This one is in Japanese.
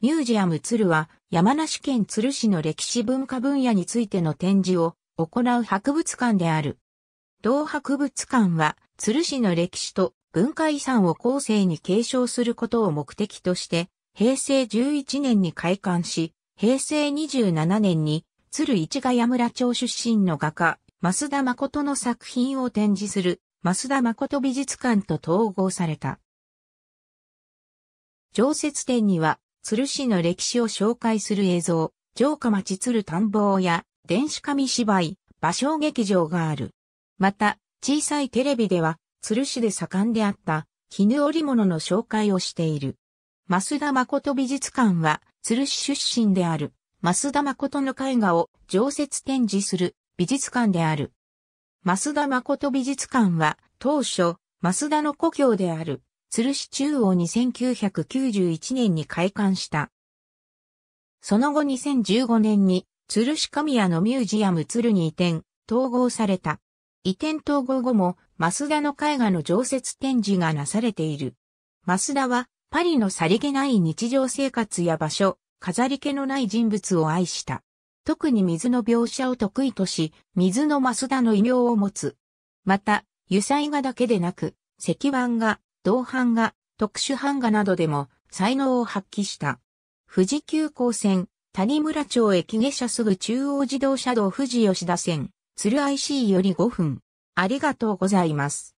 ミュージアム鶴は山梨県鶴市の歴史文化分野についての展示を行う博物館である。同博物館は鶴市の歴史と文化遺産を後世に継承することを目的として平成11年に開館し、平成27年に鶴市ヶ谷村町出身の画家、増田誠の作品を展示する増田誠美術館と統合された。常設展には鶴市の歴史を紹介する映像、城下町鶴田んぼや電子紙芝居、芭蕉劇場がある。また、小さいテレビでは、鶴市で盛んであった絹織物の紹介をしている。増田誠美術館は、鶴市出身である、増田誠の絵画を常設展示する美術館である。増田誠美術館は、当初、増田の故郷である、吊るし中央に1991年に開館した。その後2015年に、吊るし神谷のミュージアム鶴に移転、統合された。移転統合後も、増田の絵画の常設展示がなされている。増田は、パリのさりげない日常生活や場所、飾り気のない人物を愛した。特に水の描写を得意とし、水の増田の異名を持つ。また、油彩画だけでなく、石版画、銅版画、特殊版画などでも才能を発揮した。富士急行線、谷村町駅下車すぐ中央自動車道富士吉田線、鶴 IC より5分。ありがとうございます。